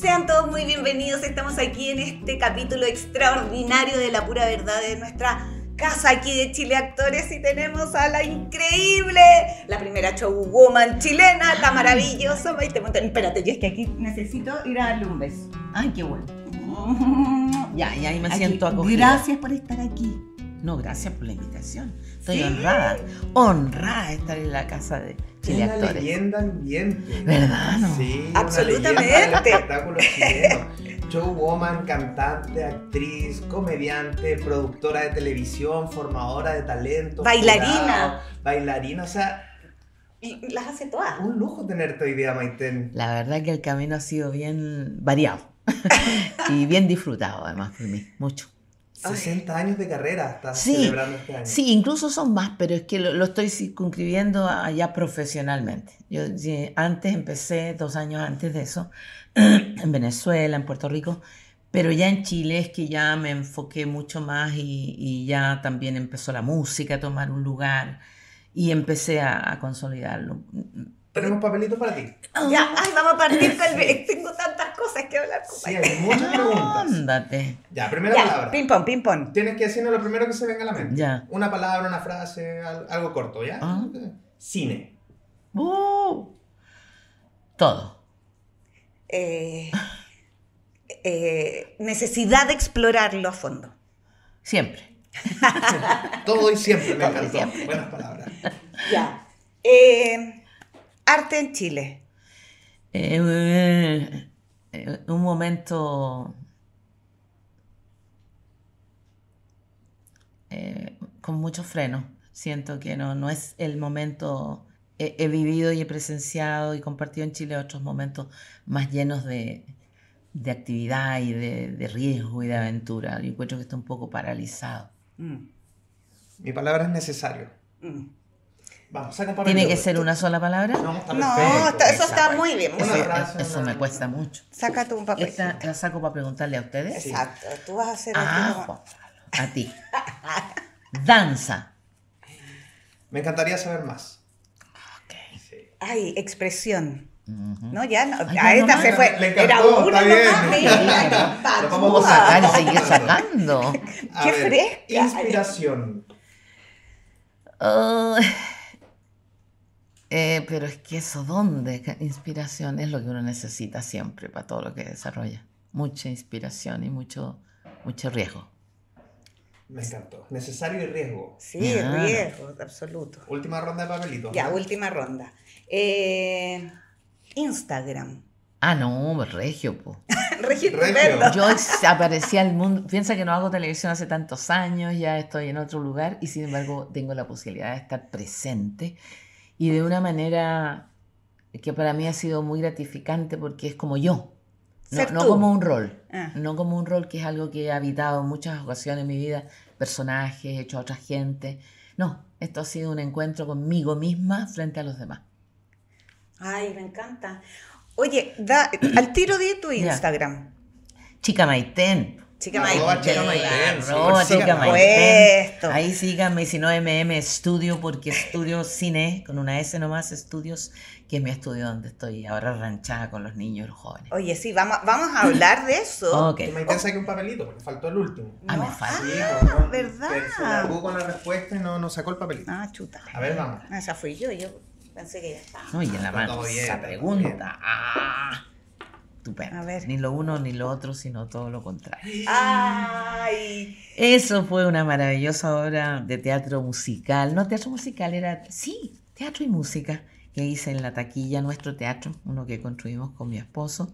Sean todos muy bienvenidos. Estamos aquí en este capítulo extraordinario de la pura verdad de nuestra casa aquí de Chile Actores y tenemos a la increíble, la primera showwoman chilena, la maravillosa Maite Espérate, yo es que aquí necesito ir a darle un beso. Ay, qué bueno. Ya, ya, ahí me siento acogida. Gracias por estar aquí. No, gracias por la invitación. Estoy honrada, honrada de estar en la casa de Chile es Una leyenda ambiente. ¿Verdad? No? Sí, absolutamente. Showwoman, cantante, actriz, comediante, productora de televisión, formadora de talento. Bailarina. bailarina, o sea. las hace todas. Un lujo tenerte hoy día, Maiten. La verdad que el camino ha sido bien variado y bien disfrutado además por mí, mucho. 60 años de carrera estás celebrando este año. Sí, incluso son más, pero es que lo, estoy circunscribiendo allá profesionalmente. Yo antes empecé, dos años antes de eso, en Venezuela, en Puerto Rico, pero ya en Chile es que ya me enfoqué mucho más y, ya también empezó la música a tomar un lugar y empecé a, a consolidarlo. Tenemos papelitos para ti. Ya, ah. vamos a partir con el... Tengo tantas cosas que hablar con Sí, hay muchas ah, preguntas. Ándate. Ya, primera Ya, palabra. ping pong, ping pong. Tienes que decirnos lo primero que se venga a la mente. Ya. Una palabra, una frase, algo corto, ¿ya? Ah. Cine. Uh. todo. Eh, eh, necesidad de explorarlo a fondo. Siempre. Todo y siempre me encantó. Buenas palabras. Ya. Eh, arte en Chile? Eh, un momento eh, con mucho freno. Siento que no, no es el momento. He, vivido y he presenciado y compartido en Chile otros momentos más llenos de, actividad y de, riesgo y de aventura. Yo encuentro que estoy un poco paralizado. Mm. Mi palabra es necesario. Mm. Vamos, ¿Tiene que ser una sola palabra? No, eso está muy bien. eso, me cuesta mucho. Saca un papel. Esta la saco para preguntarle a ustedes. Exacto. Tú vas a hacer ah, A ti. Danza. Me encantaría saber más. Ok. Ay, expresión. No, ya no. a esta se fue. Era una nomás. ¿Cómo vamos a sacar y seguir sacando. Qué fresca. Inspiración. Oh... Eh, pero es que eso, ¿dónde? Inspiración es lo que uno necesita siempre para todo lo que desarrolla. Mucha inspiración y mucho, mucho riesgo. Me encantó. Necesario y riesgo. Sí, riesgo, absoluto. Última ronda de papelito Ya, última ronda. Eh, Instagram. Ah, no, Regio, po. Regio, Regio. Yo aparecí al mundo. Piensa que no hago televisión hace tantos años, ya estoy en otro lugar y sin embargo tengo la posibilidad de estar presente y de una manera que para mí ha sido muy gratificante porque es como yo, no, como un rol, ah. no como un rol que es algo que he habitado en muchas ocasiones en mi vida, personajes, hecho a otra gente, no, esto ha sido un encuentro conmigo misma frente a los demás. Ay, me encanta. Oye, da, al tiro de tu Instagram. Chica Maiten. Chica Maite. No, chica Maite. Ahí síganme, si no MM Studio, porque estudio cine, con una S nomás, estudios, que es mi estudio donde estoy ahora ranchada con los niños los jóvenes. Oye, sí, vamos, vamos a hablar de eso. Ok. Que Maite saque un papelito, porque faltó el último. Ah, me faltó. ah, pues, verdad. Se con la respuesta y no, no sacó el papelito. Ah, chuta. A ver, vamos. Esa fui yo, yo pensé que ya estaba. No, y en la mano, esa pregunta. Ah. Estupendo. ver. Ni lo uno ni lo otro, sino todo lo contrario. ¡Ay! Eso fue una maravillosa obra de teatro musical. No, teatro musical era, sí, teatro y música, que hice en la taquilla, nuestro teatro, uno que construimos con mi esposo,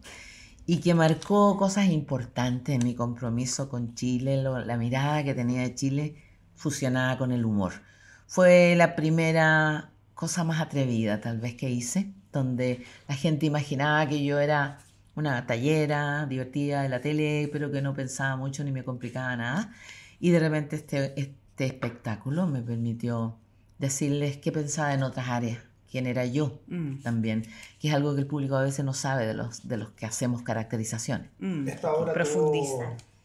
y que marcó cosas importantes en mi compromiso con Chile, la mirada que tenía de Chile fusionada con el humor. Fue la primera cosa más atrevida tal vez que hice, donde la gente imaginaba que yo era una tallera divertida de la tele, pero que no pensaba mucho ni me complicaba nada. Y de repente este, este espectáculo me permitió decirles qué pensaba en otras áreas, quién era yo mm. también, que es algo que el público a veces no sabe de los, de los que hacemos caracterizaciones. Mm. Esta obra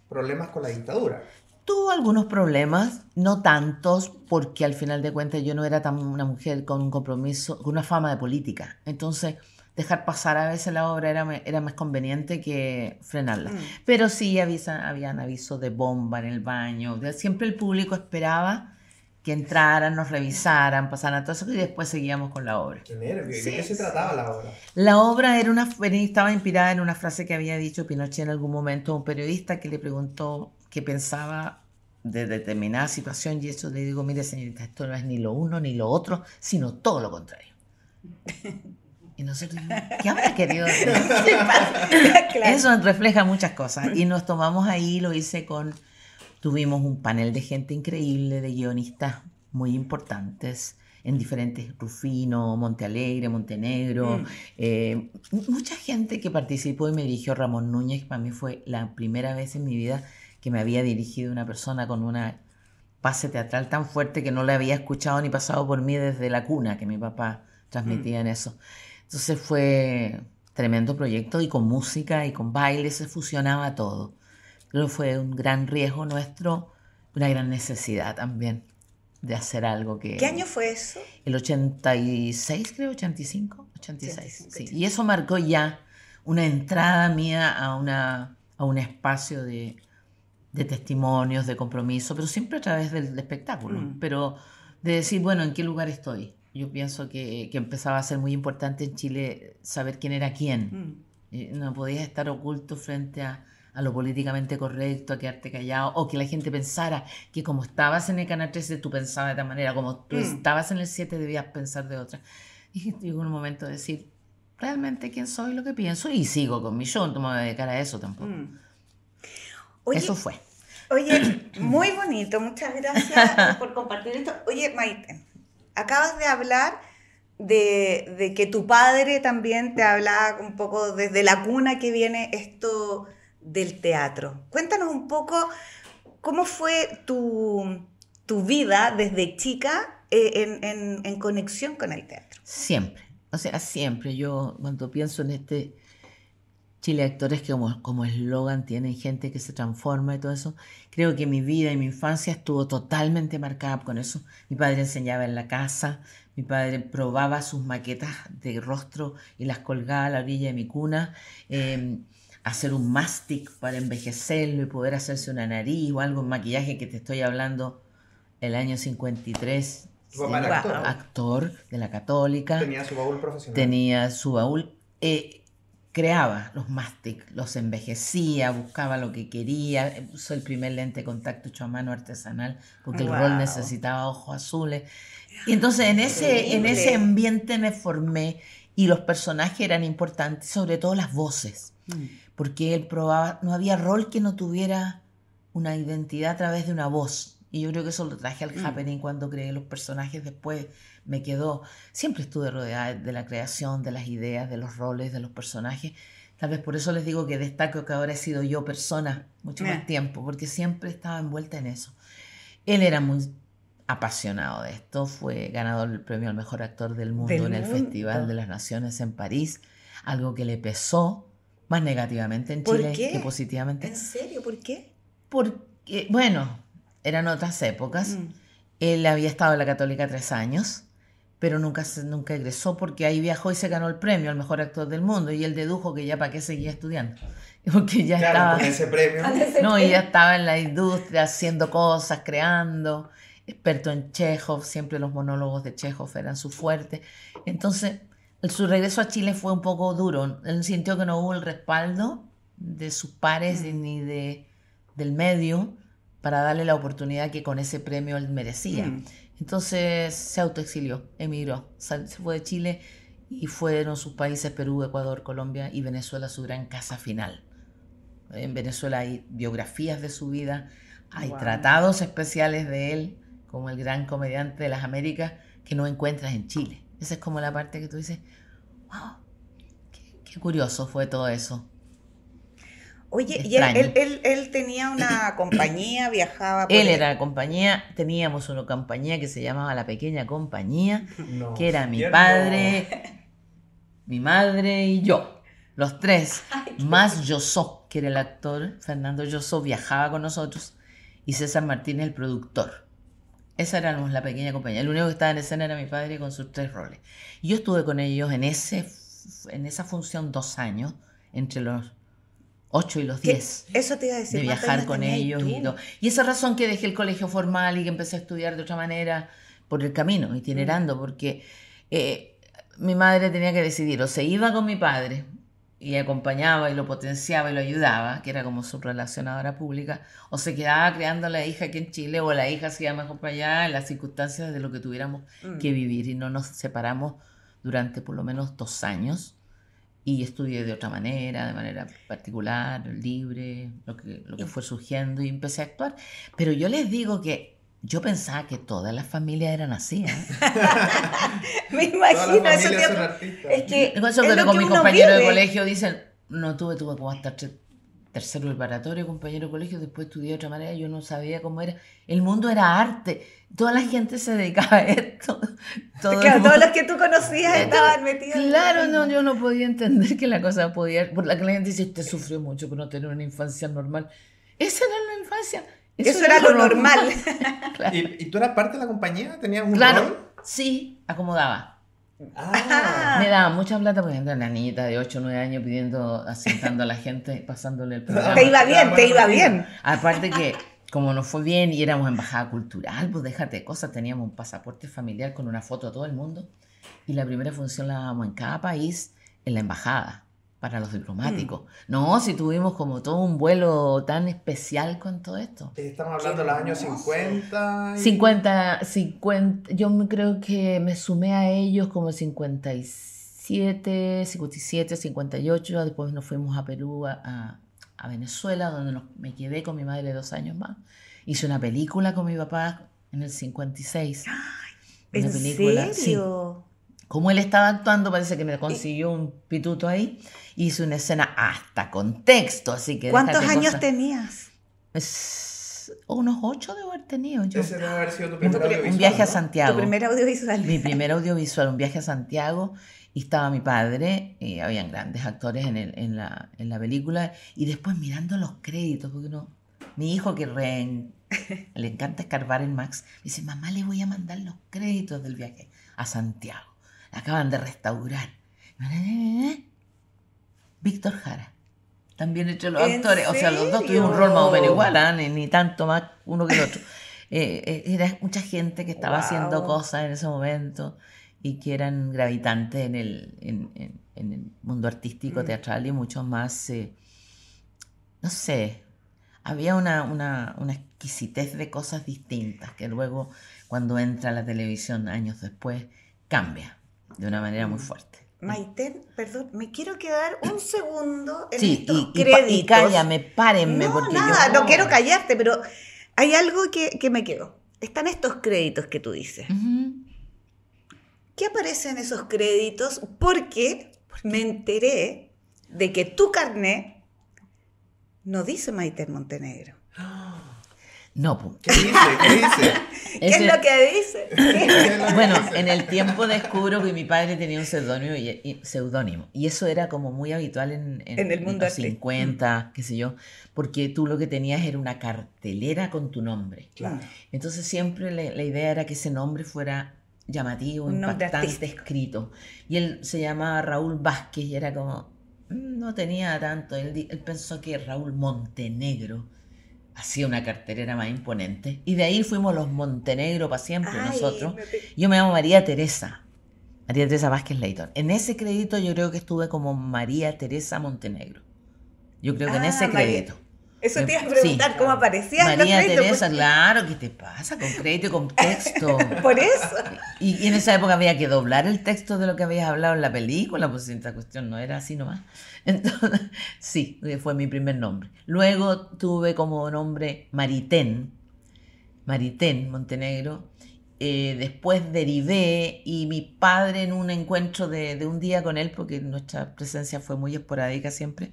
problemas con la dictadura. Tuvo algunos problemas, no tantos, porque al final de cuentas yo no era tan una mujer con un compromiso, con una fama de política. Entonces, dejar pasar a veces la obra era, era más conveniente que frenarla. Mm. Pero sí avisa, habían aviso de bomba en el baño. Siempre el público esperaba que entraran, nos revisaran, pasaran todo eso y después seguíamos con la obra. Qué ¿De qué se trataba la obra? La obra era una, estaba inspirada en una frase que había dicho Pinochet en algún momento a un periodista que le preguntó qué pensaba de determinada situación y eso le digo, mire señorita, esto no es ni lo uno ni lo otro, sino todo lo contrario. nosotros ¿qué habrá querido Eso refleja muchas cosas. Y nos tomamos ahí, lo hice con, tuvimos un panel de gente increíble, de guionistas muy importantes en diferentes, Rufino, Montealegre, Montenegro, mm. eh, mucha gente que participó y me dirigió Ramón Núñez, para mí fue la primera vez en mi vida que me había dirigido una persona con una pase teatral tan fuerte que no la había escuchado ni pasado por mí desde la cuna, que mi papá transmitía mm. en eso. Entonces fue tremendo proyecto y con música y con baile se fusionaba todo. Pero fue un gran riesgo nuestro, una gran necesidad también de hacer algo que... ¿Qué año fue eso? El 86, creo, 85, 86. sí. Y eso marcó ya una entrada mía a, una, a un espacio de, testimonios, de compromiso, pero siempre a través del, espectáculo, mm. pero de decir, bueno, ¿en qué lugar estoy? yo pienso que, empezaba a ser muy importante en Chile saber quién era quién. Mm. Eh, no podías estar oculto frente a, lo políticamente correcto, a quedarte callado, o que la gente pensara que como estabas en el Canal 13 tú pensabas de tal manera, como tú mm. estabas en el 7 debías pensar de otra. Y llegó un momento de decir, realmente quién soy, lo que pienso, y sigo con mi show, no me voy a dedicar a eso tampoco. Mm. eso fue. Oye, muy bonito, muchas gracias por compartir esto. Oye, Maite, acabas de hablar de, que tu padre también te hablaba un poco desde la cuna que viene esto del teatro. Cuéntanos un poco cómo fue tu, vida desde chica eh, en, en conexión con el teatro. Siempre, o sea, siempre. Yo cuando pienso en este Chile, actores que como, como eslogan tienen gente que se transforma y todo eso. Creo que mi vida y mi infancia estuvo totalmente marcada con eso. Mi padre enseñaba en la casa, mi padre probaba sus maquetas de rostro y las colgaba a la orilla de mi cuna. Em, hacer un mastic para envejecerlo y poder hacerse una nariz o algo, un maquillaje que te estoy hablando el año 53. ¿Tu actor? actor de la católica. Tenía su baúl profesional. Tenía su baúl. Eh, creaba los mastic, los envejecía, buscaba lo que quería, eh, usó el primer lente de contacto hecho a mano artesanal porque el rol necesitaba ojos azules. Y entonces en ese, en ese ambiente me formé y los personajes eran importantes, sobre todo las voces, mm. porque él probaba, no había rol que no tuviera una identidad a través de una voz. Y yo creo que eso lo traje al mm. happening cuando creé los personajes después me quedó. Siempre estuve rodeada de la creación, de las ideas, de los roles, de los personajes. Tal vez por eso les digo que destaco que ahora he sido yo persona mucho más tiempo, porque siempre estaba envuelta en eso. Él era muy apasionado de esto, fue ganador del premio al mejor actor del mundo en el Festival de las Naciones en París, algo que le pesó más negativamente en Chile que positivamente. ¿En serio? ¿Por qué? Porque, bueno, eran otras épocas. Mm. Él había estado en la Católica tres años pero nunca, nunca egresó porque ahí viajó y se ganó el premio al mejor actor del mundo y él dedujo que ya para qué seguía estudiando. Porque ya estaba... Con ese premio. No, y ya estaba en la industria haciendo cosas, creando, experto en Chekhov, siempre los monólogos de Chekhov eran su fuerte. Entonces, su regreso a Chile fue un poco duro. Él sintió que no hubo el respaldo de sus pares mm. ni de, del medio para darle la oportunidad que con ese premio él merecía. Mm. Entonces se autoexilió, emigró, se fue de Chile y fueron sus países Perú, Ecuador, Colombia y Venezuela su gran casa final. En Venezuela hay biografías de su vida, hay tratados especiales de él, como el gran comediante de las Américas, que no encuentras en Chile. Esa es como la parte que tú dices, wow, qué curioso fue todo eso. Oye, y él, tenía una compañía, viajaba Él era la compañía, teníamos una compañía que se llamaba La Pequeña Compañía, que era mi padre, mi madre y yo, los tres, más Yosó, que era el actor, Fernando Yosó viajaba con nosotros, y César Martínez, el productor. Esa éramos la pequeña compañía. El único que estaba en escena era mi padre con sus tres roles. Yo estuve con ellos en, ese, en esa función dos años, entre los 8 y los 10. Eso te iba a decir. De viajar con ellos. Y, todo. y esa razón que dejé el colegio formal y que empecé a estudiar de otra manera, por el camino, itinerando, mm. porque eh, mi madre tenía que decidir, o se iba con mi padre y acompañaba y lo potenciaba y lo ayudaba, que era como su relacionadora pública, o se quedaba creando a la hija aquí en Chile, o la hija se iba mejor para allá, en las circunstancias de lo que tuviéramos mm. que vivir. Y no nos separamos durante por lo menos dos años y estudié de otra manera, de manera particular, libre, lo que, lo que fue surgiendo y empecé a actuar. Pero yo les digo que yo pensaba que todas las familias eran así. ¿eh? Me imagino eso. Es que, es que lo mi compañero de colegio dicen, no tuve, tuve que estar tercero preparatorio, compañero colegio, después estudié de otra manera, yo no sabía cómo era. El mundo era arte, toda la gente se dedicaba a esto. claro, todos los que tú conocías estaban metidos. Claro, no, yo no podía entender que la cosa podía... Por la que la gente dice, usted sufrió mucho por no tener una infancia normal. Esa era la infancia. Eso, era, lo normal. ¿Y, tú eras parte de la compañía? ¿Tenías un Claro, sí, acomodaba. Ah. Me daba mucha plata porque era una niñita de 8 o 9 años pidiendo, asentando a la gente, pasándole el programa. Te iba bien, te iba bien. Aparte que como nos fue bien y éramos embajada cultural, pues déjate de cosas, teníamos un pasaporte familiar con una foto a todo el mundo y la primera función la dábamos en cada país en la embajada para los diplomáticos. Mm. No, si tuvimos como todo un vuelo tan especial con todo esto. Estamos hablando de los años 50. 50, 50, yo creo que me sumé a ellos como 57, 57, 58, después nos fuimos a Perú, a, a, Venezuela, donde me quedé con mi madre dos años más. Hice una película con mi papá en el 56. ¡Ay, ¿En una película, serio? Como él estaba actuando, parece que me consiguió un pituto ahí. Hice una escena hasta con texto, así que... ¿Cuántos años tenías? unos ocho debo haber tenido yo. haber sido tu Un viaje a Santiago. Tu primer audiovisual. Mi primer audiovisual, un viaje a Santiago. Y estaba mi padre, y habían grandes actores en, el, en, la, en la película. Y después mirando los créditos, porque uno... Mi hijo que le encanta escarbar en Max, dice, mamá, le voy a mandar los créditos del viaje a Santiago. La acaban de restaurar. ¿Eh? Víctor Jara. También entre los actores, o sea, los dos tuvieron un rol más o menos igual, ¿ah? ni, tanto más uno que el otro. Eh, eh, era mucha gente que estaba haciendo cosas en ese momento y que eran gravitantes en el, en, el mundo artístico, mm. teatral y mucho más, eh, no sé, había una, una, exquisitez de cosas distintas que luego cuando entra la televisión años después cambia de una manera muy mm. fuerte. Maiten, perdón, me quiero quedar un segundo en sí, estos y, créditos. cállame, No, nada, no quiero callarte, pero hay algo que, me quedó. Están estos créditos que tú dices. ¿Qué aparecen esos créditos? Porque me enteré de que tu carnet no dice Maiten Montenegro. ¡Ah! No. ¿Qué dice? ¿Qué dice? ¿Qué es lo que dice? bueno, en el tiempo descubro que mi padre tenía un seudónimo y, pseudónimo, y eso era como muy habitual en, el mundo los 50, qué sé yo, porque tú lo que tenías era una cartelera con tu nombre. Claro. Entonces siempre la, idea era que ese nombre fuera llamativo, impactante, escrito. Y él se llamaba Raúl Vázquez y era como, mm, no tenía tanto, él pensó que Raúl Montenegro hacía una carterera más imponente. Y de ahí fuimos los Montenegro para siempre nosotros. Yo me llamo María Teresa. María Teresa Vázquez Leighton. En ese crédito yo creo que estuve como María Teresa Montenegro. Yo creo que en ah, ese crédito. Eso te ibas a preguntar, ¿cómo aparecías María los créditos? Teresa, claro, ¿qué te pasa con crédito y con texto? Por eso. Y, en esa época había que doblar el texto de lo que habías hablado en la película, pues esta cuestión no era así nomás. Entonces, sí, fue mi primer nombre. Luego tuve como nombre Maritén, Maritén Montenegro. Eh, después derivé y mi padre en un encuentro de, de un día con él, porque nuestra presencia fue muy esporádica siempre,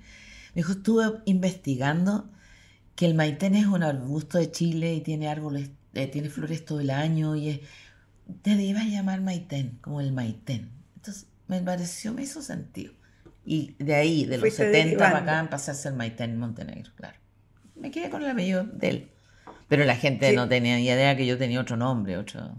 me dijo, estuve investigando que el maitén es un arbusto de Chile y tiene árboles, eh, tiene flores todo el año y es, te a llamar maitén, como el maitén. Entonces me pareció, me hizo sentido. Y de ahí, de los 70 para acá, pasé a ser maitén Montenegro, claro. Me quedé con el apellido de él. Pero la gente no tenía idea que yo tenía otro nombre, otro,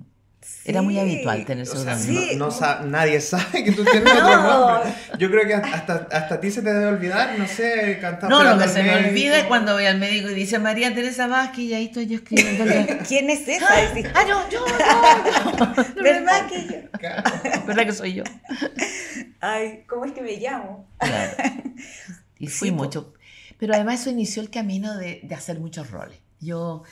era muy habitual tener esos O no, nadie sabe que tú tienes otro nombre. Yo creo que hasta, hasta a ti se te debe olvidar, no sé, cantar. No, lo que se me olvida es cuando voy al médico y dice María Teresa Vázquez y ahí estoy yo escribiendo. ¿Quién es esa? Ah, ah, no, yo, yo, yo. ¿Verdad que yo? ¿Verdad que soy yo? Ay, ¿cómo es que me llamo? Claro. Y fui mucho. Pero además eso inició el camino de, de hacer muchos roles. Yo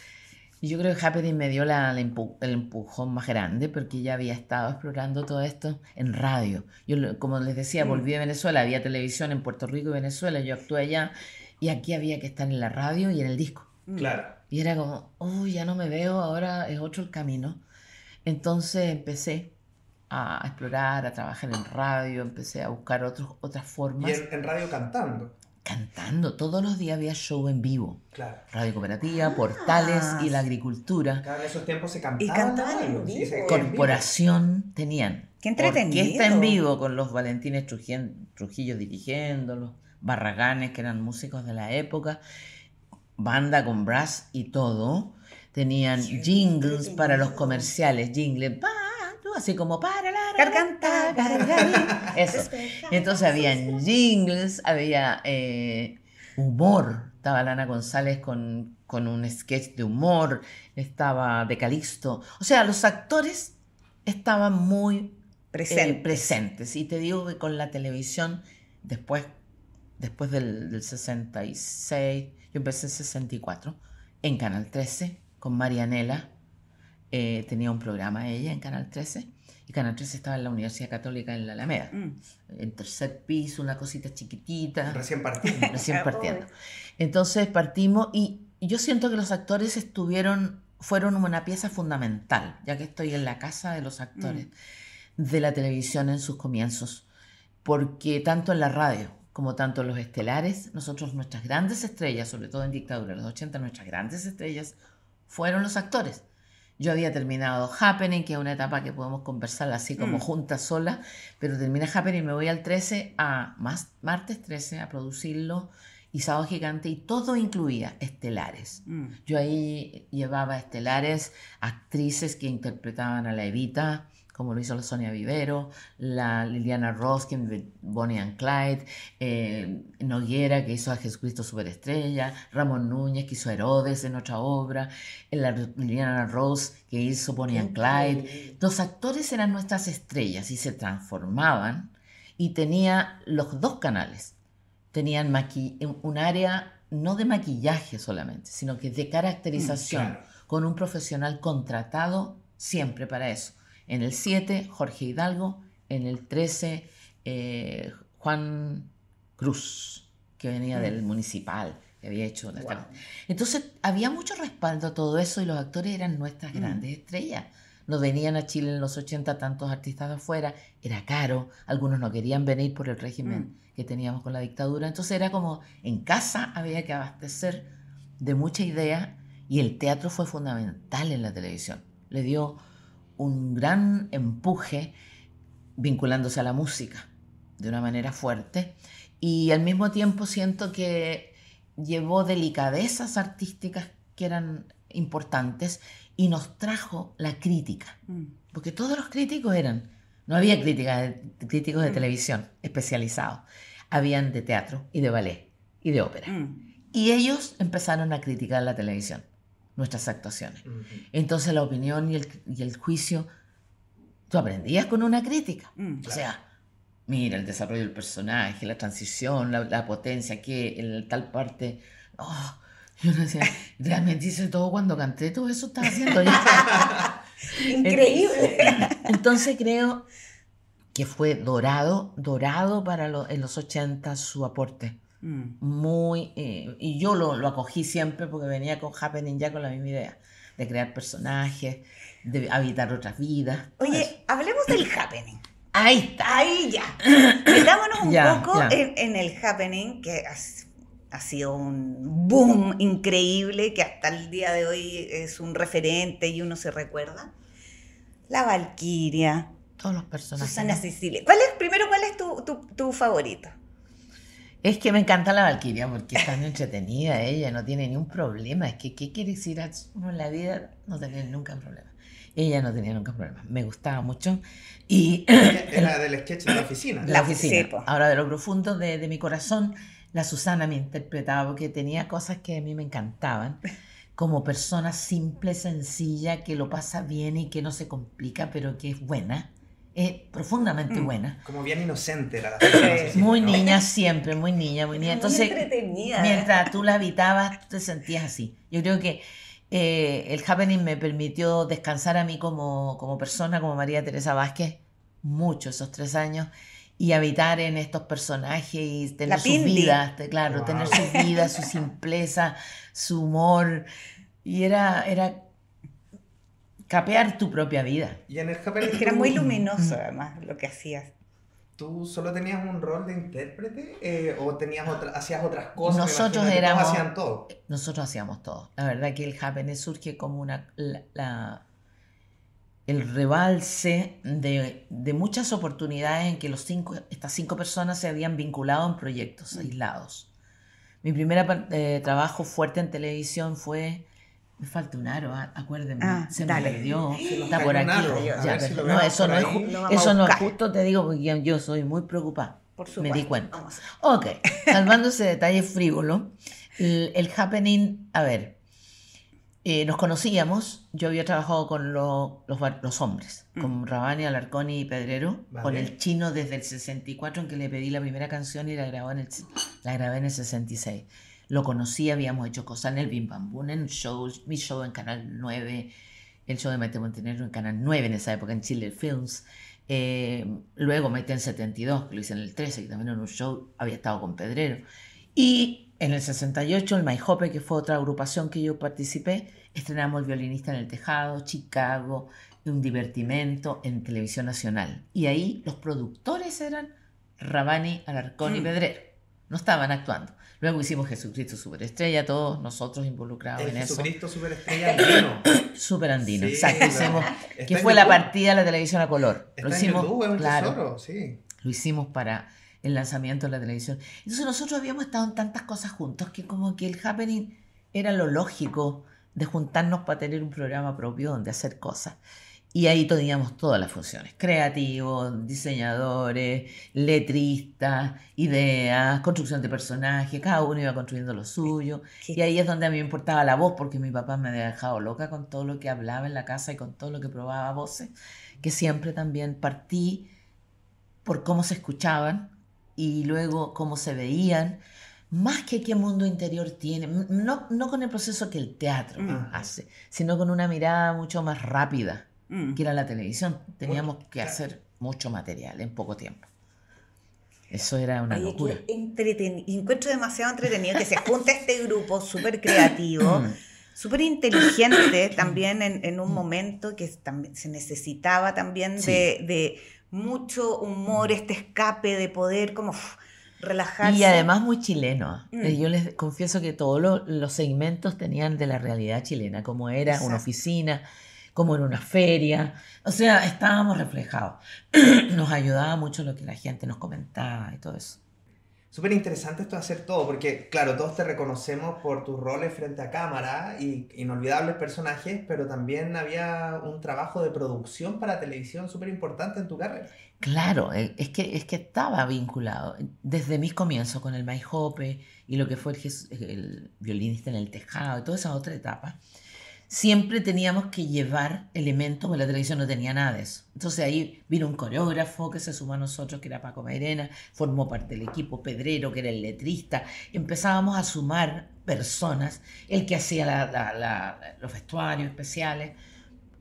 yo creo que Happy me dio la, el empujón más grande porque ya había estado explorando todo esto en radio. Yo, como les decía, mm. volví de Venezuela, había televisión en Puerto Rico y Venezuela, yo actué allá y aquí había que estar en la radio y en el disco. Mm. Claro. Y era como, oh, ya no me veo, ahora es otro el camino. Entonces empecé a explorar, a trabajar en radio, empecé a buscar otros, otras formas. Y en radio cantando cantando. Todos los días había show en vivo. Claro. Radio Cooperativa, Portales ah. y la Agricultura. en esos tiempos se cantaba. Y cantaban Corporación tenían. Qué entretenido. está en vivo con los Valentines Trujillo, dirigiendo, los Barraganes, que eran músicos de la época, banda con brass y todo. Tenían jingles para los comerciales, jingles, así como para la garganta, garganta. Eso. Entonces había jingles, había eh, humor. Estaba Lana González con, con un sketch de humor, estaba de Calixto. O sea, los actores estaban muy eh, presentes. presentes. Y te digo que con la televisión, después, después del, del 66, yo empecé en 64, en Canal 13, con Marianela eh, tenía un programa ella en Canal 13 y Canal 13 estaba en la Universidad Católica en la Alameda, mm. en tercer piso, una cosita chiquitita. Recién partiendo. Recién ah, partiendo. Entonces partimos y yo siento que los actores estuvieron, fueron una pieza fundamental, ya que estoy en la casa de los actores mm. de la televisión en sus comienzos, porque tanto en la radio como tanto en los estelares, nosotros nuestras grandes estrellas, sobre todo en dictadura, los 80, nuestras grandes estrellas fueron los actores yo había terminado Happening, que es una etapa que podemos conversar así como mm. juntas solas, pero termina Happening, me voy al 13 a más, martes 13 a producirlo y Sábado Gigante y todo incluía estelares. Mm. Yo ahí llevaba estelares, actrices que interpretaban a la Evita, como lo hizo la Sonia Vivero, la Liliana Roskin, Bonnie and Clyde, eh, Noguera, que hizo a Jesucristo Superestrella, Ramón Núñez, que hizo a Herodes en otra obra, eh, la Liliana Rose, que hizo Bonnie and Clyde. Los actores eran nuestras estrellas y se transformaban y tenía los dos canales. Tenían un área no de maquillaje solamente, sino que de caracterización, mm, con un profesional contratado siempre para eso en el 7 Jorge Hidalgo, en el 13 eh, Juan Cruz, que venía del mm. municipal, que había hecho... Entonces había mucho respaldo a todo eso y los actores eran nuestras mm. grandes estrellas. No venían a Chile en los 80 tantos artistas de afuera, era caro, algunos no querían venir por el régimen mm. que teníamos con la dictadura, entonces era como en casa había que abastecer de mucha idea y el teatro fue fundamental en la televisión. Le dio un gran empuje vinculándose a la música de una manera fuerte y al mismo tiempo siento que llevó delicadezas artísticas que eran importantes y nos trajo la crítica, mm. porque todos los críticos eran, no había críticos de mm. televisión especializados, habían de teatro y de ballet y de ópera. Mm. Y ellos empezaron a criticar la televisión nuestras actuaciones. Entonces la opinión y el, juicio, tú aprendías con una crítica. Mm, o sea, mira el desarrollo del personaje, la transición, la, potencia, que en tal parte... Oh, yo no decía, realmente dice todo cuando canté, todo eso estaba haciendo. Increíble. Entonces creo que fue dorado, dorado para en los 80 su aporte. Mm. Muy, eh, y yo lo, acogí siempre porque venía con Happening ya con la misma idea, de crear personajes, de habitar otras vidas. Oye, hablemos del Happening. Ahí está. Ahí ya. Metámonos un poco En, el Happening, que ha sido un boom increíble que hasta el día de hoy es un referente y uno se recuerda. La Valquiria. Todos los personajes. Susana Cecilia. ¿Cuál es, primero, cuál es tu favorito? Es que me encanta la Valquiria porque está muy entretenida ella, no tiene ni un problema. Es que, ¿qué quiere decir en la vida? No tenía nunca un problema. Ella no tenía nunca problemas. Me gustaba mucho. Y del sketch de la oficina. La oficina. Ahora, de lo profundo de, de, mi corazón, la Susana me interpretaba porque tenía cosas que a mí me encantaban. Como persona simple, sencilla, que lo pasa bien y que no se complica, pero que es buena. Es eh, profundamente mm. buena. Como bien inocente era la muy niña siempre, muy niña, muy niña. Entonces, mientras tú la habitabas, tú te sentías así. Yo creo que eh, el happening me permitió descansar a mí como, como persona, como María Teresa Vázquez, mucho esos tres años y habitar en estos personajes y tener sus vidas, claro, tener sus vidas, su simpleza, su humor. Y era, era capear tu propia vida. Y en el que era muy luminoso además lo que hacías. ¿Tú solo tenías un rol de intérprete eh, o tenías otra, hacías otras cosas? Nosotros éramos, todo. Nosotros hacíamos todo. La verdad que el Japanese surge como una, el rebalse de, de, muchas oportunidades en que los cinco, estas cinco personas se habían vinculado en proyectos mm. aislados. Mi primer eh, trabajo fuerte en televisión fue me falta un aro, ah, acuérdenme. Ah, se me perdió. está por aquí. no, eso, no, eso no es justo, te digo, porque yo soy muy preocupada. Por Me di cuenta. Ok, salvando ese detalle frívolo, el, happening, a ver, eh, nos conocíamos, yo había trabajado con los, los, hombres, mm. con Rabani, Alarconi y Pedrero, con el chino desde el 64 en que le pedí la primera canción y la, grabó en la grabé en el 66 lo conocí, habíamos hecho cosas en el Bim Bam Boom, en shows, mi show en Canal 9, el show de Mete Montenegro en Canal 9 en esa época, en Chile Films. Eh, luego Mete en 72, que lo hice en el 13, que también en un show había estado con Pedrero. Y en el 68, el My que fue otra agrupación que yo participé, estrenamos El Violinista en el Tejado, Chicago, Un Divertimento en Televisión Nacional. Y ahí los productores eran Rabani, Alarcón y mm. Pedrero no estaban actuando. Luego hicimos Jesucristo Superestrella, todos nosotros involucrados en eso. Jesucristo Superestrella Andino. Superandino, exacto. Hicimos, que fue la partida de la televisión a color. lo hicimos, Lo hicimos para el lanzamiento de la televisión. Entonces nosotros habíamos estado en tantas cosas juntos que como que el happening era lo lógico de juntarnos para tener un programa propio donde hacer cosas. Y ahí teníamos todas las funciones, creativos, diseñadores, letristas, ideas, construcción de personajes, cada uno iba construyendo lo suyo. Y ahí es donde a mí me importaba la voz, porque mi papá me había dejado loca con todo lo que hablaba en la casa y con todo lo que probaba voces, que siempre también partí por cómo se escuchaban y luego cómo se veían, más que qué mundo interior tiene, no, no con el proceso que el teatro mm. hace, sino con una mirada mucho más rápida Mm. que era la televisión. Teníamos que hacer mucho material en poco tiempo. Eso era una locura. Encuentro demasiado entretenido que se junta este grupo súper creativo, mm. súper inteligente también en, un momento que se necesitaba también de, mucho humor, este escape de poder como relajarse. Y además muy chileno. ¿ah? Mm. Yo les confieso que todos los, segmentos tenían de la realidad chilena, como era una oficina como en una feria. O sea, estábamos reflejados. Nos ayudaba mucho lo que la gente nos comentaba y todo eso. Súper interesante esto de hacer todo, porque claro, todos te reconocemos por tus roles frente a cámara y inolvidables personajes, pero también había un trabajo de producción para televisión súper importante en tu carrera. Claro, e, es que, es que estaba vinculado desde mis comienzos con el Hope y lo que fue el, el violinista en el tejado y toda esa otra etapa siempre teníamos que llevar elementos, porque la televisión no tenía nada de eso. Entonces ahí vino un coreógrafo que se sumó a nosotros, que era Paco Mairena, formó parte del equipo Pedrero, que era el letrista. Empezábamos a sumar personas, el que hacía los vestuarios especiales,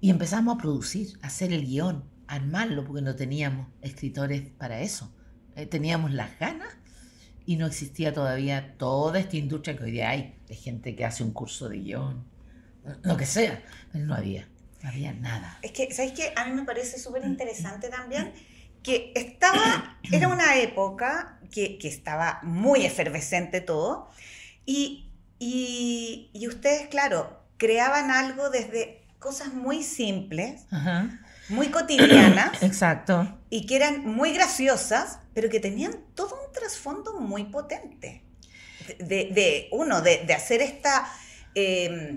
y empezamos a producir, a hacer el guión, armarlo, porque no teníamos escritores para eso. Eh, teníamos las ganas y no existía todavía toda esta industria que hoy día hay, de gente que hace un curso de guión lo que sea, no había, no había nada. Es que, ¿sabes qué? A mí me parece súper interesante también que estaba, era una época que, estaba muy efervescente todo, y, ustedes, claro, creaban algo desde cosas muy simples, muy cotidianas. Exacto. Y que eran muy graciosas, pero que tenían todo un trasfondo muy potente. De, de uno, de, hacer esta... Em,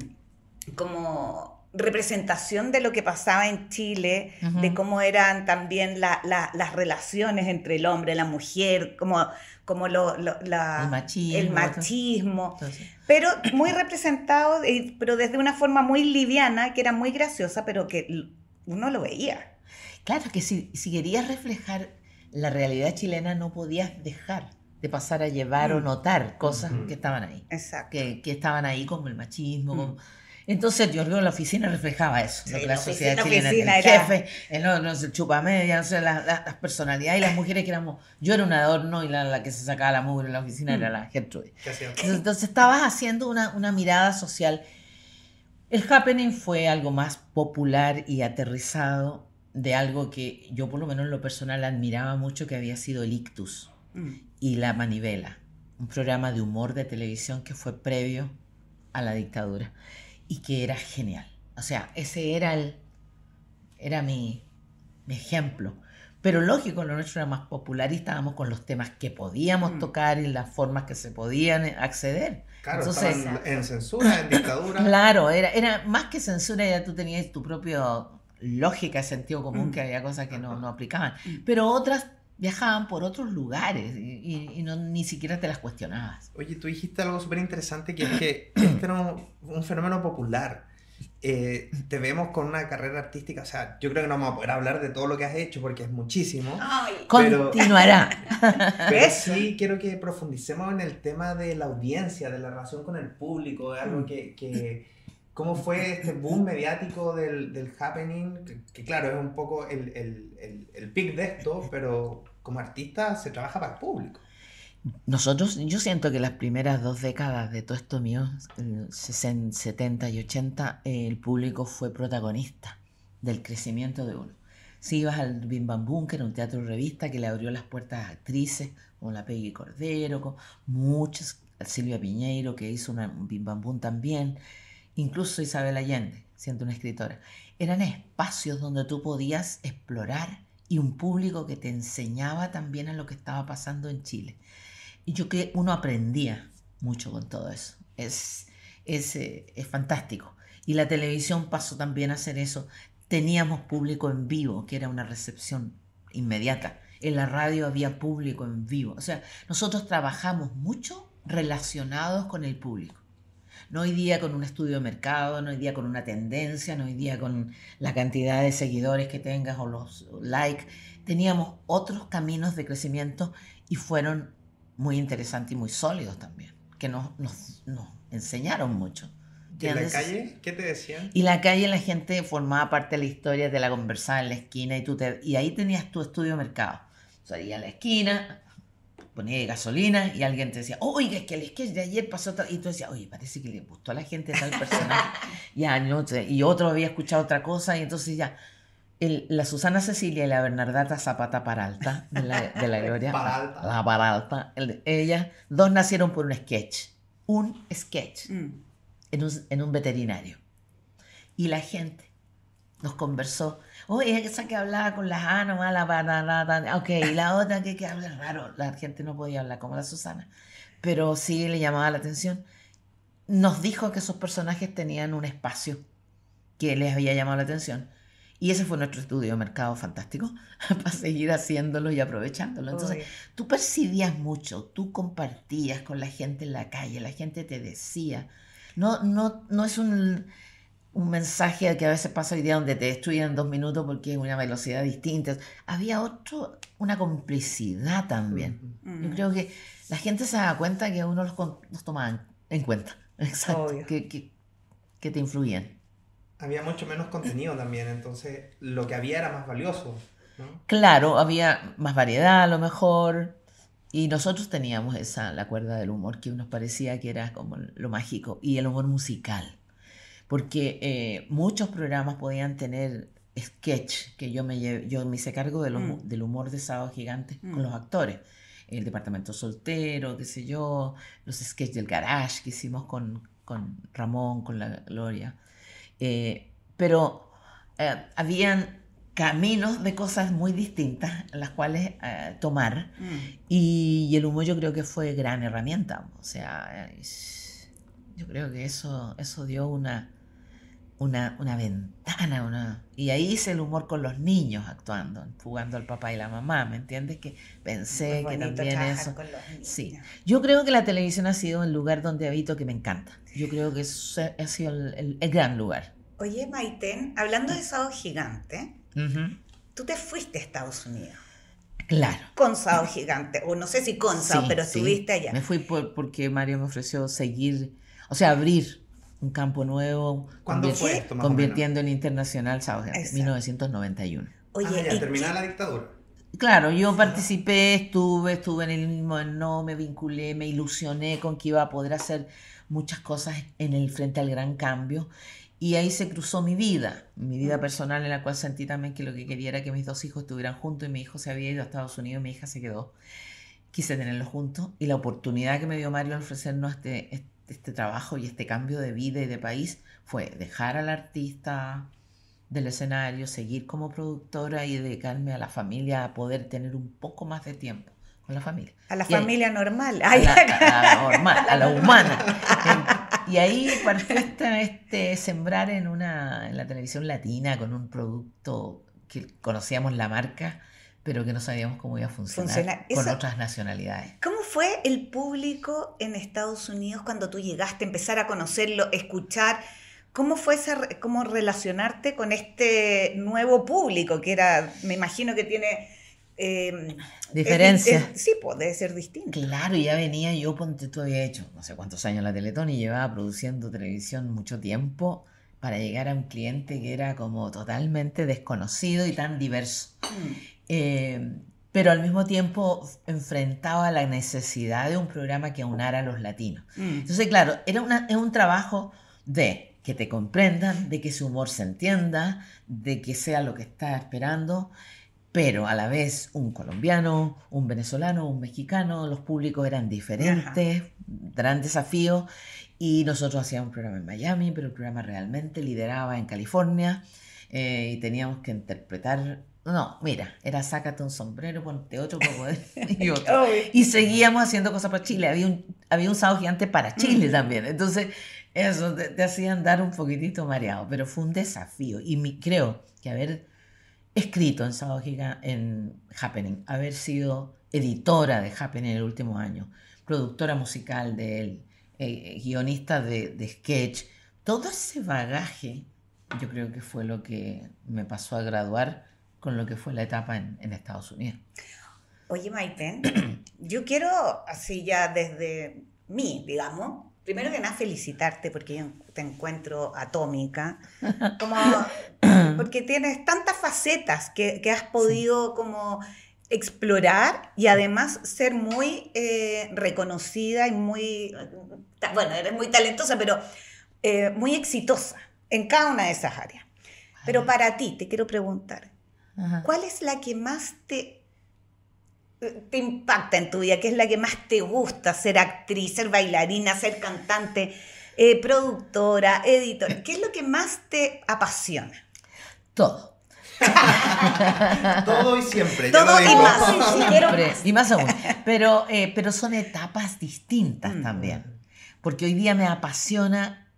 como representación de lo que pasaba en Chile, de cómo eran también las relaciones entre el hombre, la mujer, como, como lo, la, el machismo. Pero muy representado, eh, pero desde una forma muy liviana, que era muy graciosa, pero que uno lo veía. Claro, que si, querías reflejar la realidad chilena, no podías dejar de pasar a llevar o mm. notar cosas que estaban ahí. Que, que, estaban ahí como el machismo, mm. como entonces, yo creo que la oficina reflejaba eso, la, sociedad oficina, chilena, el jefe, el, no, no, chupamedia, las personalidades y las mujeres que éramos. Yo era un adorno y la, que se sacaba la mugre en la oficina era mm. la Gertrude. Entonces, estabas haciendo una, una mirada social. El happening fue algo más popular y aterrizado de algo que yo por lo menos en lo personal admiraba mucho que había sido el ictus mm. y la manivela, un programa de humor de televisión que fue previo a la dictadura y que era genial. O sea, ese era el era mi, ejemplo. Pero lógico, lo nuestro era más popular y estábamos con los temas que podíamos mm. tocar y las formas que se podían eh, acceder. Claro, en censura, en dictadura. Claro, era, era más que censura, ya tú tenías tu propio lógica, sentido común, mm. que había cosas que no, no aplicaban. Mm. Pero otras viajaban por otros lugares y, ni siquiera te las cuestionabas. Oye, tú dijiste algo súper interesante que es que este era un, fenómeno popular. Eh, te vemos con una carrera artística, o sea, yo creo que no vamos a poder hablar de todo lo que has hecho porque es muchísimo. continuará. Pero sí, quiero que profundicemos en el tema de la audiencia, de la relación con el público, de algo que, ¿Cómo fue este boom mediático del, happening? Que, claro, es un poco el, el, el, el pic de esto, pero como artista se trabaja para el público. Nosotros, yo siento que las primeras dos décadas de todo esto mío, 70 y 80, el público fue protagonista del crecimiento de uno. Si ibas al Bim Bam que era un teatro revista que le abrió las puertas a actrices como la Peggy Cordero, con muchas, Silvia Piñeiro, que hizo un Bim también, incluso Isabel Allende, siendo una escritora. Eran espacios donde tú podías explorar y un público que te enseñaba también a lo que estaba pasando en Chile. Y yo creo que uno aprendía mucho con todo eso. Es, es, eh, es fantástico. Y la televisión pasó también a hacer eso. Teníamos público en vivo, que era una recepción inmediata. En la radio había público en vivo. O sea, nosotros trabajamos mucho relacionados con el público no hoy día con un estudio de mercado, no hoy día con una tendencia, no hoy día con la cantidad de seguidores que tengas o los likes. Teníamos otros caminos de crecimiento y fueron muy interesantes y muy sólidos también, que nos, nos, enseñaron mucho. ¿Y en la calle? ¿Qué te decían? Y la calle la gente formaba parte de la historia, de la conversada en la esquina y, tú te, y ahí tenías tu estudio de mercado. O a la esquina, ponía gasolina y alguien te decía, oiga, es que el sketch de ayer pasó Y tú decías, oye, parece que le gustó a la gente tal personaje. y y otro había escuchado otra cosa, y entonces ya. la Susana Cecilia y la Bernardata Zapata Paralta, de la, Gloria. Paralta. La Paralta. ellas dos nacieron por un sketch. Un sketch. Mm. en un veterinario. Y la gente nos conversó. Oye, esa que hablaba con las Ana, mala la banana, ah, ok, y la otra que, que habla raro, la gente no podía hablar como la Susana, pero sí le llamaba la atención. Nos dijo que esos personajes tenían un espacio que les había llamado la atención. Y ese fue nuestro estudio de mercado fantástico para seguir haciéndolo y aprovechándolo. Entonces, tú percibías mucho, tú compartías con la gente en la calle, la gente te decía. No, no, no es un un mensaje que a veces pasa hoy día donde te destruyen dos minutos porque es una velocidad distinta. Había otro, una complicidad también. Yo mm. creo que la gente se da cuenta que uno los, los en cuenta. Exacto. Que, que, te influían. Había mucho menos contenido también, entonces lo que había era más valioso. Claro, había más variedad a lo mejor. Y nosotros teníamos esa, la cuerda del humor, que nos parecía que era como lo mágico. Y el humor musical porque eh, muchos programas podían tener sketch, que yo me, yo me hice cargo de mm. del humor de Sábado gigante con mm. los actores. El departamento soltero, qué sé yo, los sketches del garage que hicimos con, Ramón, con la Gloria. Eh, pero eh, habían caminos de cosas muy distintas las cuales tomar mm. y, el humor yo creo que fue gran herramienta. O sea, yo creo que eso, eso dio una, una, ventana, una... Y ahí hice el humor con los niños actuando, jugando al papá y la mamá, ¿me entiendes? Que pensé que también eso... Sí, yo creo que la televisión ha sido el lugar donde habito que me encanta. Yo creo que es, ha sido el, gran lugar. Oye, Maiten, hablando de Sao Gigante, tú te fuiste a Estados Unidos. Claro. Con Sao Gigante, o no sé si con Sao, pero estuviste allá. Me fui porque Mario me ofreció seguir, o sea, abrir un campo nuevo, ¿Cuándo fue esto, convirtiendo en internacional ¿sabes? 1991. Oye, ah, la dictadura. Claro, yo participé, estuve, estuve en el mismo no, me vinculé, me ilusioné con que iba a poder hacer muchas cosas en el frente al gran cambio. Y ahí se cruzó mi vida, mi vida mm. personal en la cual sentí también que lo que quería era que mis dos hijos estuvieran juntos y mi hijo se había ido a Estados Unidos y mi hija se quedó. Quise tenerlos juntos y la oportunidad que me dio Mario ofrecernos este este trabajo y este cambio de vida y de país fue dejar al artista del escenario, seguir como productora y dedicarme a la familia, a poder tener un poco más de tiempo con la familia. A la familia normal. A la, a normal, a la humana. Y ahí partió este sembrar en, una, en la televisión latina con un producto que conocíamos la marca pero que no sabíamos cómo iba a funcionar con otras nacionalidades. ¿Cómo fue el público en Estados Unidos cuando tú llegaste, a empezar a conocerlo, escuchar? ¿Cómo fue cómo relacionarte con este nuevo público que era, me imagino que tiene em, diferencias. sí, puede ser distinto. Claro, ya venía yo, cuando tú había hecho no sé cuántos años la Teletón y llevaba produciendo televisión mucho tiempo para llegar a un cliente que era como totalmente desconocido y tan diverso. Mm. Eh, pero al mismo tiempo enfrentaba la necesidad de un programa que aunara a los latinos. Mm. Entonces, claro, era una, es un trabajo de que te comprendan, de que su humor se entienda, de que sea lo que está esperando, pero a la vez un colombiano, un venezolano, un mexicano, los públicos eran diferentes, gran desafío, y nosotros hacíamos un programa en Miami, pero el programa realmente lideraba en California. Eh, y teníamos que interpretar no, mira, era sácate un sombrero, ponte otro para poder. Y, y seguíamos haciendo cosas para Chile. Había un, había un sábado gigante para mm. Chile también. Entonces, eso te, hacía andar un poquitito mareado. Pero fue un desafío. Y mi, creo que haber escrito en sábado gigante, en Happening, haber sido editora de Happening en el último año, productora musical de él, eh, eh, guionista de sketch, todo ese bagaje, yo creo que fue lo que me pasó a graduar con lo que fue la etapa en, Estados Unidos. Oye, Maite, yo quiero, así ya desde mí, digamos, primero que nada felicitarte porque yo te encuentro atómica, porque tienes tantas facetas que, has podido como explorar y además ser muy eh, reconocida y muy, bueno, eres muy talentosa, pero eh, muy exitosa en cada una de esas áreas. Pero para ti, te quiero preguntar, ¿Cuál es la que más te, eh, te impacta en tu vida? ¿Qué es la que más te gusta? Ser actriz, ser bailarina, ser cantante, eh, productora, editora. ¿Qué es lo que más te apasiona? Todo. todo y siempre. Todo y más. siempre, más aún. Pero, eh, pero son etapas distintas mm. también. Porque hoy día me apasiona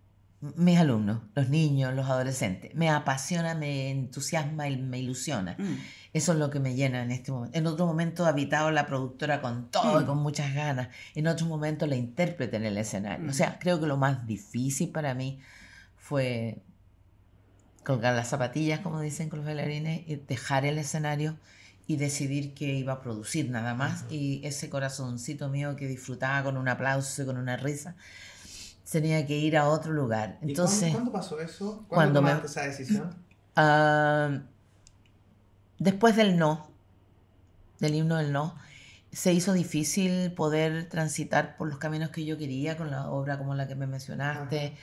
mis alumnos, los niños, los adolescentes. Me apasiona, me entusiasma y me ilusiona. Mm. Eso es lo que me llena en este momento. En otro momento habitado la productora con todo y mm. con muchas ganas. En otro momento la intérprete en el escenario. O sea, mm. creo que lo más difícil para mí fue colgar las zapatillas, como dicen con los bailarines, y eh, dejar el escenario y decidir que iba a producir nada más. Y ese corazoncito mío que disfrutaba con un aplauso, y con una risa tenía que ir a otro lugar. Entonces, ¿Y cuándo, pasó eso? ¿Cuándo tomaste esa decisión? Ah, después del no, del himno del no, se hizo difícil poder transitar por los caminos que yo quería con la obra como la que me mencionaste.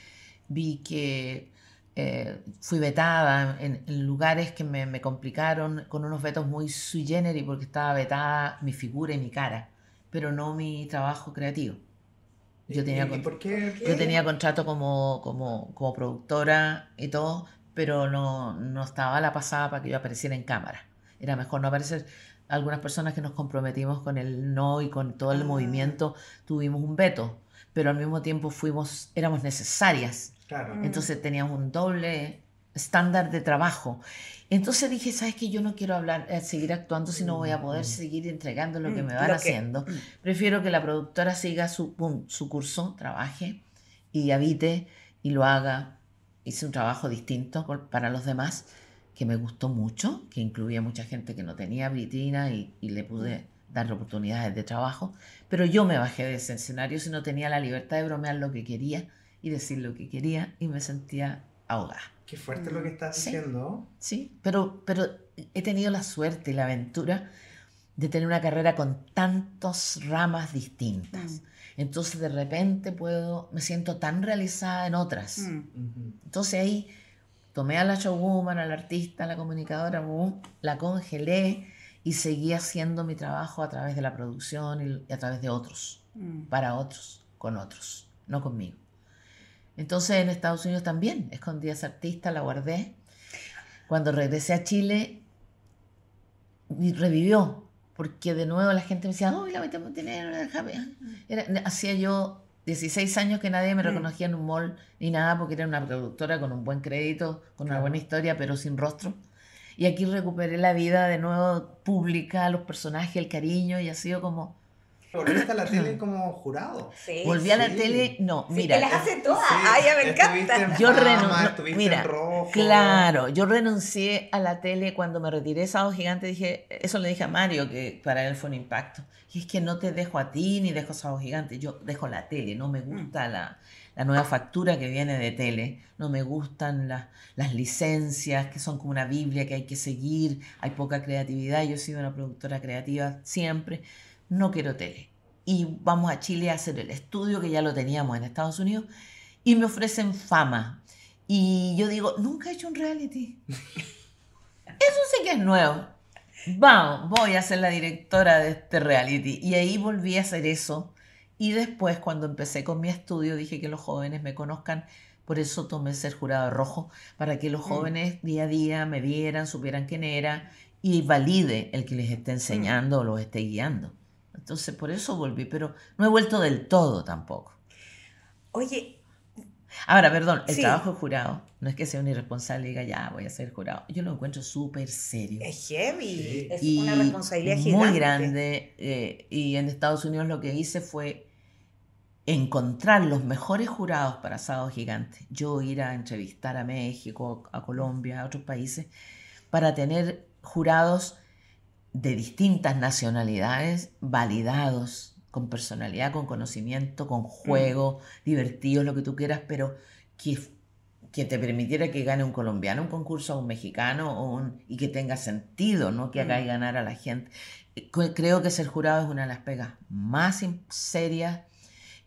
Vi que eh, fui vetada en, lugares que me, me, complicaron con unos vetos muy sui generis porque estaba vetada mi figura y mi cara, pero no mi trabajo creativo. Yo tenía, yo tenía contrato como, como, como, productora y todo, pero no, no estaba la pasada para que yo apareciera en cámara. Era mejor no aparecer. Algunas personas que nos comprometimos con el no y con todo el ah. movimiento tuvimos un veto, pero al mismo tiempo fuimos, éramos necesarias. Claro. Mm. Entonces teníamos un doble estándar de trabajo. Entonces dije, ¿sabes que Yo no quiero eh, seguir actuando si no voy a poder seguir entregando lo que mm, me van haciendo. Mm. Prefiero que la productora siga su, curso, trabaje y habite y lo haga. Hice un trabajo distinto para los demás que me gustó mucho, que incluía mucha gente que no tenía vitrina y, y le pude mm. dar oportunidades de trabajo, pero yo me bajé de ese escenario si no tenía la libertad de bromear lo que quería y decir lo que quería y me sentía ahogada. Qué fuerte lo que estás diciendo. Sí, pero, pero he tenido la suerte y la aventura de tener una carrera con tantas ramas distintas. Mm. Entonces de repente puedo, me siento tan realizada en otras. Mm. Entonces ahí tomé a la showwoman, al artista, a la comunicadora, la congelé y seguí haciendo mi trabajo a través de la producción y a través de otros, mm. para otros, con otros, no conmigo. Entonces en Estados Unidos también escondí a esa artista, la guardé. Cuando regresé a Chile, revivió, porque de nuevo la gente me decía, oh, la metemos dinero, era, Hacía yo 16 años que nadie me mm. reconocía en un mall ni nada, porque era una productora con un buen crédito, con una buena historia, pero sin rostro. Y aquí recuperé la vida de nuevo pública, los personajes, el cariño, y ha sido como Volviste a la tele como jurado. Sí. Volví a la tele, no, mira. Que las hace eh, todas. Ay, ya me encanta. yo renuncié. claro, yo renuncié a la tele cuando me retiré Sábado Gigante. Dije, eso le dije a Mario, que para él fue un impacto. Y es que no te dejo a ti ni dejo a Gigante. Yo dejo la tele, no me gusta mm. la, nueva factura que viene de tele. No me gustan las, las licencias, que son como una Biblia que hay que seguir. Hay poca creatividad. Yo he sido una productora creativa siempre no quiero tele. Y vamos a Chile a hacer el estudio que ya lo teníamos en Estados Unidos y me ofrecen fama. Y yo digo, nunca he hecho un reality. Eso sí que es nuevo. Vamos, voy a ser la directora de este reality. Y ahí volví a hacer eso. Y después, cuando empecé con mi estudio, dije que los jóvenes me conozcan. Por eso tomé ser jurado rojo, para que los mm. jóvenes día a día me vieran, supieran quién era y valide el que les esté enseñando o los esté guiando. Entonces por eso volví, pero no he vuelto del todo tampoco. Oye. Ahora, perdón, el trabajo jurado. No es que sea un irresponsable y diga, ya, voy a ser jurado. Yo lo encuentro súper serio. Es heavy. Es una responsabilidad gigante. Muy grande. Eh, y en Estados Unidos lo que hice fue encontrar los mejores jurados para Sábado Gigante. Yo ir a entrevistar a México, a Colombia, a otros países, para tener jurados de distintas nacionalidades, validados, con personalidad, con conocimiento, con juego, divertidos, lo que tú quieras, pero que, que, te permitiera que gane un colombiano un concurso, un mexicano y que tenga sentido, ¿no? que haga mm. ganar a la gente. Eh, creo que ser jurado es una de las pegas más serias.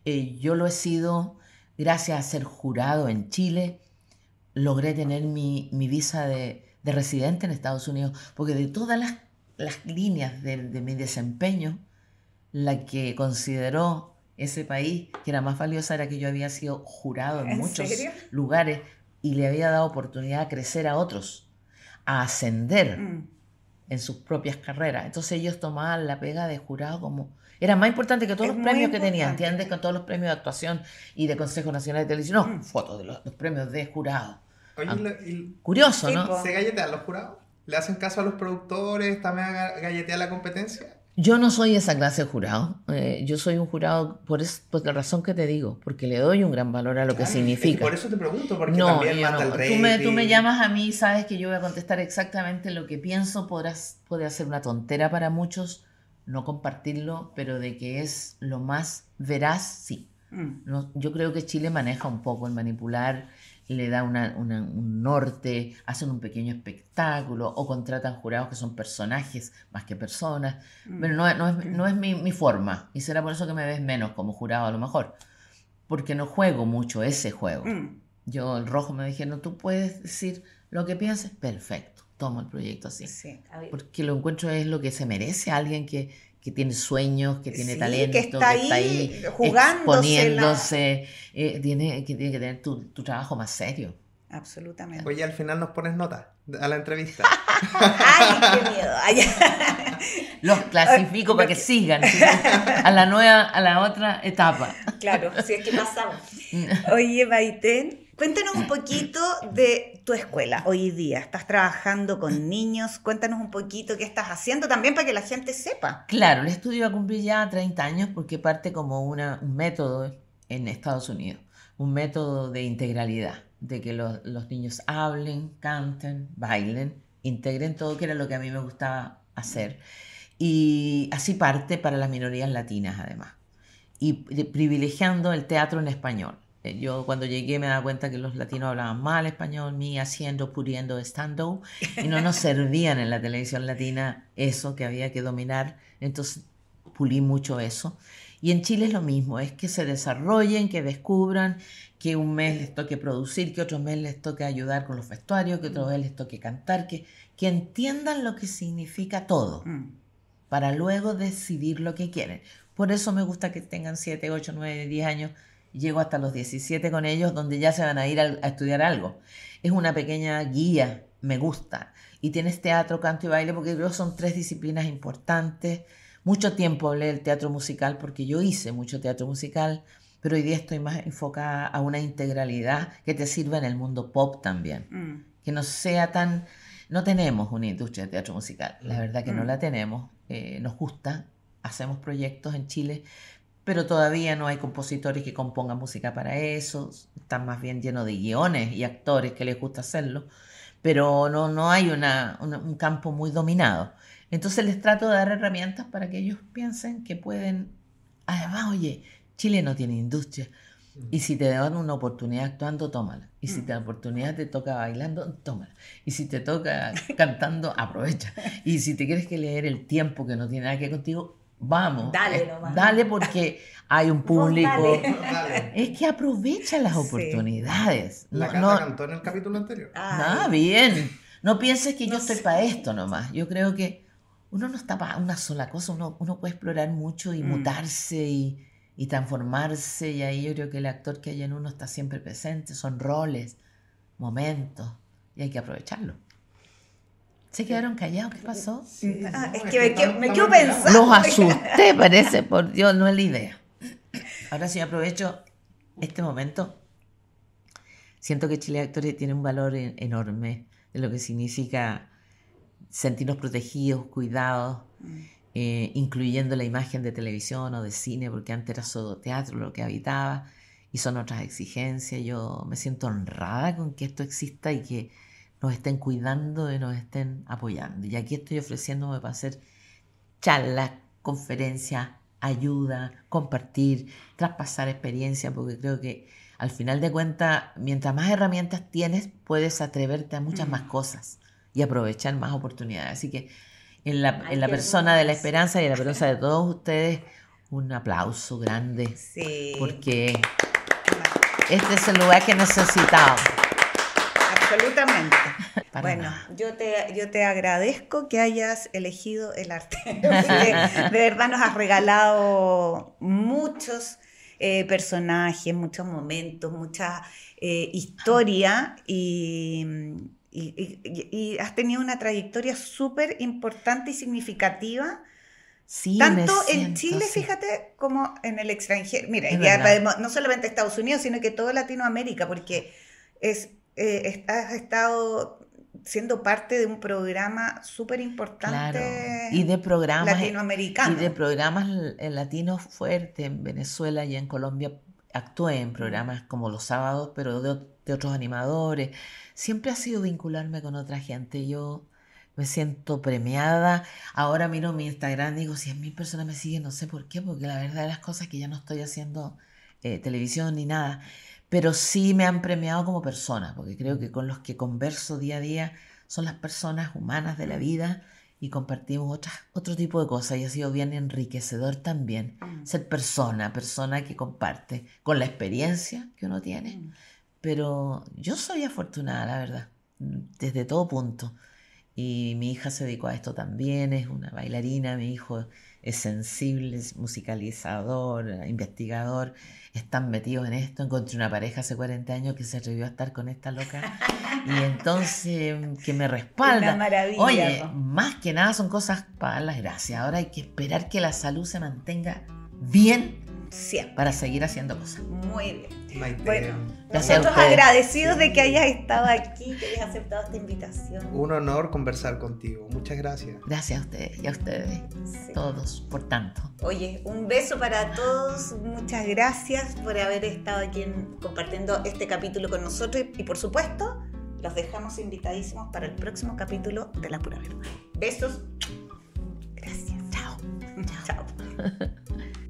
Eh, yo lo he sido gracias a ser jurado en Chile. Logré tener mi, visa de, de residente en Estados Unidos, porque de todas las las líneas de, mi desempeño la que consideró ese país que era más valiosa era que yo había sido jurado en, muchos lugares y le había dado oportunidad a crecer a otros, a ascender mm. en sus propias carreras. Entonces ellos tomaban la pega de jurado como... Era más importante que todos los premios que tenían, ¿entiendes? Con todos los premios de actuación y de Consejo Nacional de Televisión. No, mm. fotos de los, premios de jurado. Ah, curioso, ¿no? ¿Se galletan los jurados? le hacen caso a los productores, también galletea la competencia. Yo no soy esa clase de jurado. Eh, yo soy un jurado por, es, por la razón que te digo, porque le doy un gran valor a lo que significa. por eso te pregunto, porque no, también mata tú me, tú me llamas a mí y sabes que yo voy a contestar exactamente lo que pienso. Podrás, puede ser una tontera para muchos no compartirlo, pero de que es lo más veraz, sí. Mm. yo creo que Chile maneja un poco el manipular le da una, un norte, hacen un pequeño espectáculo o contratan jurados que son personajes más que personas. Mm, Pero no, es, mi, forma y será por eso que me ves menos como jurado a lo mejor, porque no juego mucho ese juego. Mm. Yo, el rojo, me dije, no, tú puedes decir lo que pienses, perfecto, tomo el proyecto así. porque lo encuentro es lo que se merece a alguien que, que tiene sueños, que tiene talento, que está ahí, jugando eh, tiene, que tiene que tener tu, trabajo más serio. Absolutamente. Oye, al final nos pones nota a la entrevista. ¡Ay, qué miedo! Los clasifico para que, sigan a la nueva, a la otra etapa. Claro, si es que pasamos. Mm. Oye, Baitén, Cuéntanos un poquito de tu escuela hoy día. Estás trabajando con niños. Cuéntanos un poquito qué estás haciendo también para que la gente sepa. Claro, el estudio va a cumplir ya 30 años porque parte como un método en Estados Unidos, un método de integralidad, de que los niños hablen, canten, bailen, integren todo, que era lo que a mí me gustaba hacer. Y así parte para las minorías latinas además. Y privilegiando el teatro en español eh, yo cuando llegué me daba cuenta que los latinos hablaban mal español, ni haciendo, pudiendo, estando, y no nos servían en la televisión latina eso que había que dominar. Entonces pulí mucho eso. Y en Chile es lo mismo, es que se desarrollen, que descubran que un mes les toque producir, que otro mes les toque ayudar con los vestuarios, que otro mm. mes les toque cantar, que, que entiendan lo que significa todo, mm. para luego decidir lo que quieren. Por eso me gusta que tengan 7, 8, 9, 10 años llego hasta los 17 con ellos, donde ya se van a ir a, estudiar algo. Es una pequeña guía, me gusta. Y tienes teatro, canto y baile, porque creo son tres disciplinas importantes. Mucho tiempo hablé del teatro musical, porque yo hice mucho teatro musical, pero hoy día estoy más enfocada a una integralidad que te sirva en el mundo pop también. Mm. Que no sea tan... No tenemos una industria de teatro musical, la verdad que no mm. la tenemos. Eh, nos gusta, hacemos proyectos en Chile, pero todavía no hay compositores que compongan música para eso, están más bien llenos de guiones y actores que les gusta hacerlo, pero no, no hay un campo muy dominado. Entonces les trato de dar herramientas para que ellos piensen que pueden, además, oye, Chile no tiene industria, y si te dan una oportunidad actuando, tómala. Y si te dan oportunidad te toca bailando, tómala. Y si te toca cantando, aprovecha. Y si te quieres que leer el tiempo que no tiene nada que contigo, Vamos. Dale, nomás. Dale porque hay un público. es que aprovecha las oportunidades. La no, cantó en el capítulo anterior. Ah, bien. No pienses que yo estoy para esto nomás. Yo creo que uno no está para una sola cosa. Uno, uno puede explorar mucho y mm. mutarse y, transformarse. Y ahí yo creo que el actor que hay en uno está siempre presente. Son roles, momentos. Y hay que aprovecharlo. Se quedaron callados, ¿qué pasó? Ah, ah, es, que, me, quedo, me pensando. Los asusté, parece, por Dios, no es la idea. Ahora sí aprovecho este momento. Siento que Chile tiene un valor enorme de lo que significa sentirnos protegidos, cuidados, mm. eh, incluyendo la imagen de televisión o de cine, porque antes era solo teatro lo que habitaba y son otras exigencias. Yo me siento honrada con que esto exista y que nos estén cuidando y nos estén apoyando. Y aquí estoy ofreciéndome para hacer charlas, conferencias, ayuda, compartir, traspasar experiencia, porque creo que al final de cuentas, mientras más herramientas tienes, puedes atreverte a muchas más cosas y aprovechar más oportunidades. Así que en la, persona de la esperanza y en la persona de todos ustedes, un aplauso grande. Porque este es el lugar que necesitamos absolutamente. bueno, yo te, yo te agradezco que hayas elegido el arte. de verdad nos has regalado muchos eh, personajes, muchos momentos, mucha eh, historia y, has tenido una trayectoria súper importante y significativa. Sí, Tanto en Chile, fíjate, como en el extranjero. Mira, no solamente Estados Unidos, sino que toda Latinoamérica, porque es eh, has estado siendo parte de un programa súper importante y de programas latinoamericanos y de programas latinos fuertes en Venezuela y en Colombia actué en programas como los sábados pero de, otros animadores siempre ha sido vincularme con otra gente yo me siento premiada. Ahora miro mi Instagram, y digo, si mil personas me siguen, no sé por qué, porque la verdad las cosas que ya no estoy haciendo eh, televisión ni nada pero sí me han premiado como persona, porque creo que con los que converso día a día son las personas humanas de la vida y compartimos otras, otro tipo de cosas y ha sido bien enriquecedor también mm. ser persona, persona que comparte con la experiencia que uno tiene. Mm. Pero yo soy afortunada, la verdad, desde todo punto. Y mi hija se dedicó a esto también, es una bailarina, mi hijo es sensible, es musicalizador, investigador, están metidos en esto. Encontré una pareja hace 40 años que se atrevió a estar con esta loca y entonces que me respalda. Una maravilla. Oye, más que nada son cosas para las gracias. Ahora hay que esperar que la salud se mantenga bien para seguir haciendo cosas. Muy bien. Bueno, nosotros agradecidos de que hayas estado aquí, que hayas aceptado esta invitación. Un honor conversar contigo. Muchas gracias. Gracias a ustedes y a ustedes, todos, por tanto. Oye, un beso para todos. Muchas gracias por haber estado aquí compartiendo este capítulo con nosotros y, por supuesto, los dejamos invitadísimos para el próximo capítulo de La Pura Verdad. Besos. Gracias. Chao. Chao.